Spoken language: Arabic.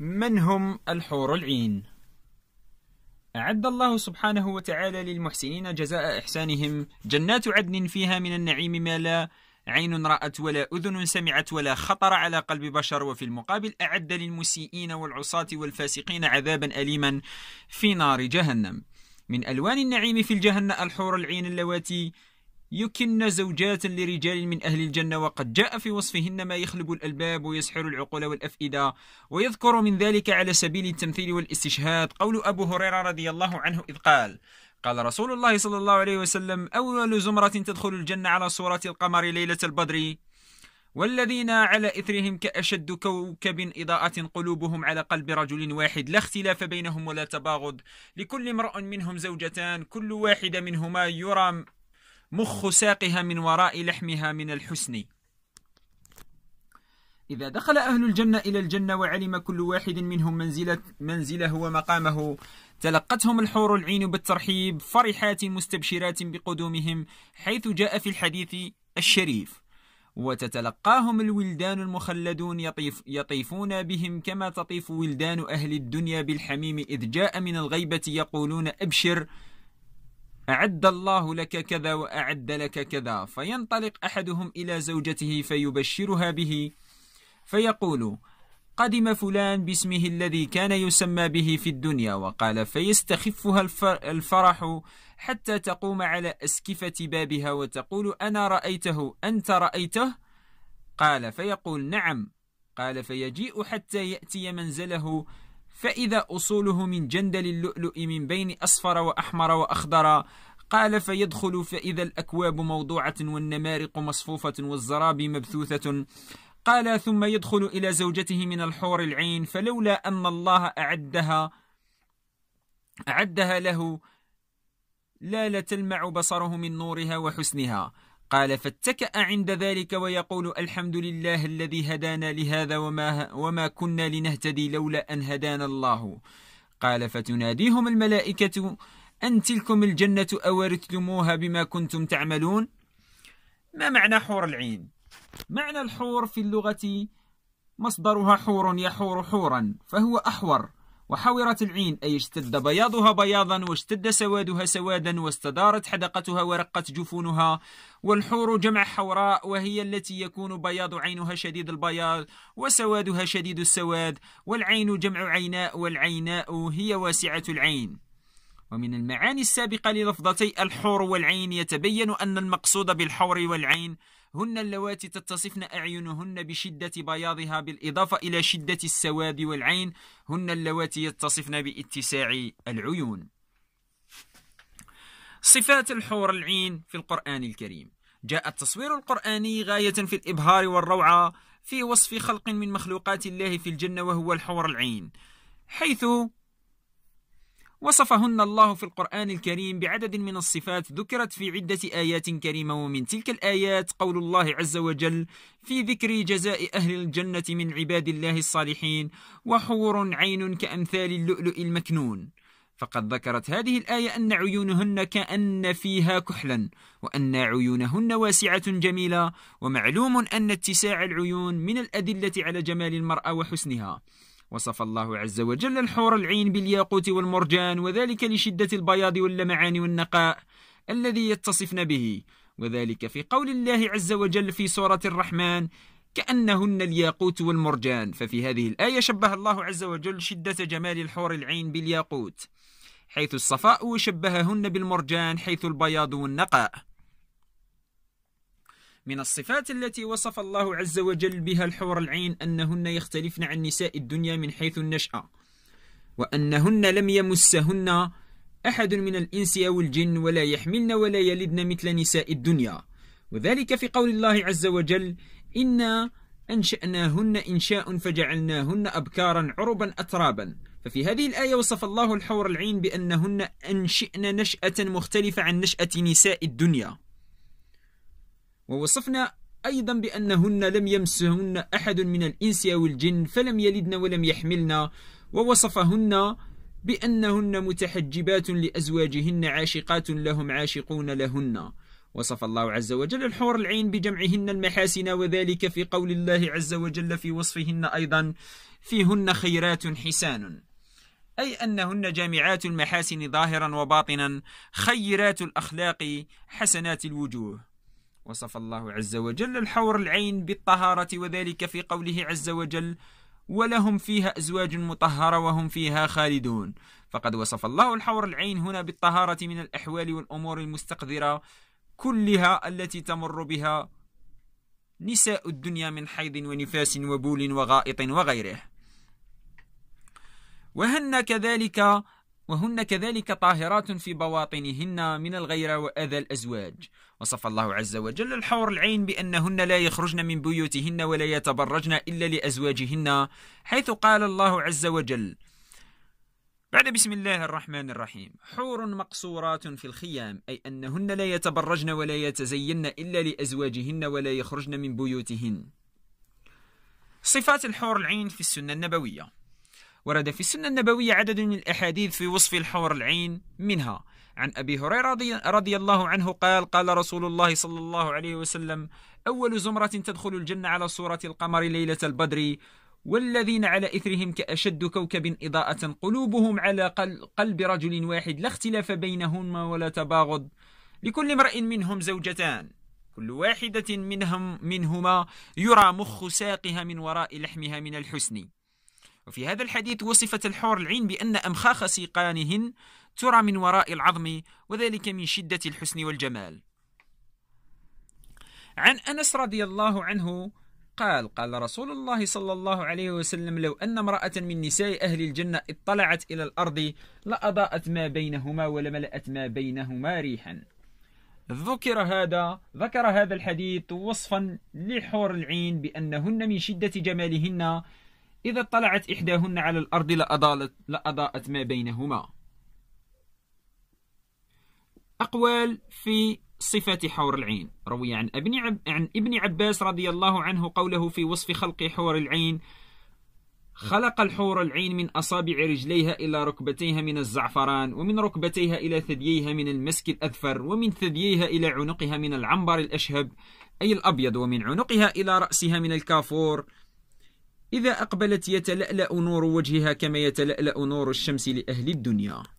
من هم الحور العين أعد الله سبحانه وتعالى للمحسنين جزاء إحسانهم جنات عدن فيها من النعيم ما لا عين رأت ولا أذن سمعت ولا خطر على قلب بشر وفي المقابل أعد للمسيئين والعصاة والفاسقين عذابا أليما في نار جهنم من ألوان النعيم في الجهنم الحور العين اللواتي يكن زوجات لرجال من أهل الجنة وقد جاء في وصفهن ما يخلب الألباب ويسحر العقول والأفئدة ويذكر من ذلك على سبيل التمثيل والاستشهاد قول أبو هريرة رضي الله عنه إذ قال قال رسول الله صلى الله عليه وسلم أول زمرة تدخل الجنة على صورة القمر ليلة البدر والذين على إثرهم كأشد كوكب إضاءة قلوبهم على قلب رجل واحد لا اختلاف بينهم ولا تباغض لكل امرأ منهم زوجتان كل واحدة منهما يرى مخ ساقها من وراء لحمها من الحسن إذا دخل أهل الجنة إلى الجنة وعلم كل واحد منهم منزلة منزله ومقامه تلقتهم الحور العين بالترحيب فرحات مستبشرات بقدومهم حيث جاء في الحديث الشريف وتتلقاهم الولدان المخلدون يطيف يطيفون بهم كما تطيف ولدان أهل الدنيا بالحميم إذ جاء من الغيبة يقولون أبشر أعد الله لك كذا وأعد لك كذا فينطلق أحدهم إلى زوجته فيبشرها به فيقول قدم فلان باسمه الذي كان يسمى به في الدنيا وقال فيستخفها الفرح حتى تقوم على أسكفة بابها وتقول أنا رأيته أنت رأيته قال فيقول نعم قال فيجيء حتى يأتي منزله فإذا أصوله من جندل اللؤلؤ من بين أصفر وأحمر وأخضر قال فيدخل فإذا الأكواب موضوعة والنمارق مصفوفة والزرابي مبثوثة قال ثم يدخل إلى زوجته من الحور العين فلولا أن الله أعدها أعدها له لا لتلمع بصره من نورها وحسنها قال فاتكأ عند ذلك ويقول الحمد لله الذي هدانا لهذا وما, وما كنا لنهتدي لولا أن هدانا الله قال فتناديهم الملائكة أن تلكم الجنة أورثتموها بما كنتم تعملون ما معنى حور العين؟ معنى الحور في اللغة مصدرها حور يحور حورا فهو أحور وحورت العين أي اشتد بياضها بياضا واشتد سوادها سوادا واستدارت حدقتها ورقت جفونها والحور جمع حوراء وهي التي يكون بياض عينها شديد البياض وسوادها شديد السواد والعين جمع عيناء والعيناء هي واسعة العين ومن المعاني السابقة للفظتي الحور والعين يتبين أن المقصود بالحور والعين هن اللواتي تتصفن أعينهن بشدة بياضها بالإضافة إلى شدة السواد والعين هن اللواتي يتصفن باتساع العيون صفات الحور العين في القرآن الكريم جاء التصوير القرآني غاية في الإبهار والروعة في وصف خلق من مخلوقات الله في الجنة وهو الحور العين حيث وصفهن الله في القرآن الكريم بعدد من الصفات ذكرت في عدة آيات كريمة ومن تلك الآيات قول الله عز وجل في ذكر جزاء أهل الجنة من عباد الله الصالحين وحور عين كأمثال اللؤلؤ المكنون فقد ذكرت هذه الآية أن عيونهن كأن فيها كحلا وأن عيونهن واسعة جميلة ومعلوم أن اتساع العيون من الأدلة على جمال المرأة وحسنها وصف الله عز وجل الحور العين بالياقوت والمرجان وذلك لشدة البياض واللمعان والنقاء الذي يتصفن به وذلك في قول الله عز وجل في سورة الرحمن كأنهن الياقوت والمرجان ففي هذه الآية شبه الله عز وجل شدة جمال الحور العين بالياقوت حيث الصفاء وشبههن بالمرجان حيث البياض والنقاء من الصفات التي وصف الله عز وجل بها الحور العين أنهن يختلفن عن نساء الدنيا من حيث النشأة وأنهن لم يمسهن أحد من الإنس أو الجن ولا يحملن ولا يلدن مثل نساء الدنيا وذلك في قول الله عز وجل إنا أنشأناهن إنشاء فجعلناهن أبكارا عربا أترابا ففي هذه الآية وصف الله الحور العين بأنهن أنشئن نشأة مختلفة عن نشأة نساء الدنيا ووصفنا أيضا بأنهن لم يمسهن أحد من الإنس أو الجن فلم يلدن ولم يحملن ووصفهن بأنهن متحجبات لأزواجهن عاشقات لهم عاشقون لهن وصف الله عز وجل الحور العين بجمعهن المحاسن وذلك في قول الله عز وجل في وصفهن أيضا فيهن خيرات حسان أي أنهن جامعات المحاسن ظاهرا وباطنا خيرات الأخلاق حسنات الوجوه وصف الله عز وجل الحور العين بالطهارة وذلك في قوله عز وجل ولهم فيها أزواج مطهرة وهم فيها خالدون فقد وصف الله الحور العين هنا بالطهارة من الأحوال والأمور المستقذرة كلها التي تمر بها نساء الدنيا من حيض ونفاس وبول وغائط وغيره وهن كذلك وهن كذلك طاهرات في بواطنهن من الغيرة وأذى الأزواج وصف الله عز وجل الحور العين بأنهن لا يخرجن من بيوتهن ولا يتبرجن إلا لأزواجهن حيث قال الله عز وجل بعد بسم الله الرحمن الرحيم حور مقصورات في الخيام أي أنهن لا يتبرجن ولا يتزين إلا لأزواجهن ولا يخرجن من بيوتهن صفات الحور العين في السنة النبوية ورد في السنة النبوية عدد من الأحاديث في وصف الحور العين منها عن أبي هريرة رضي, رضي الله عنه قال قال رسول الله صلى الله عليه وسلم أول زمرة تدخل الجنة على صورة القمر ليلة البدر والذين على إثرهم كأشد كوكب إضاءة قلوبهم على قلب رجل واحد لا اختلاف بينهما ولا تباغض لكل امرئ منهم زوجتان كل واحدة منهم منهما يرى مخ ساقها من وراء لحمها من الحسن وفي هذا الحديث وصفت الحور العين بأن أمخاخ سيقانهن ترى من وراء العظم وذلك من شدة الحسن والجمال عن أنس رضي الله عنه قال قال رسول الله صلى الله عليه وسلم لو أن امرأة من نساء أهل الجنة اطلعت إلى الأرض لأضاءت ما بينهما ولملأت ما بينهما ريحا ذكر هذا ذكر هذا الحديث وصفا لحور العين بأنهن من شدة جمالهن إذا اطلعت إحداهن على الأرض لأضالت لأضاءت ما بينهما أقوال في صفة حور العين روي عن ابن, عب عن ابن عباس رضي الله عنه قوله في وصف خلق حور العين خلق الحور العين من أصابع رجليها إلى ركبتيها من الزعفران ومن ركبتيها إلى ثدييها من المسك الأذفر ومن ثدييها إلى عنقها من العنبر الأشهب أي الأبيض ومن عنقها إلى رأسها من الكافور إذا أقبلت يتلألأ نور وجهها كما يتلألأ نور الشمس لأهل الدنيا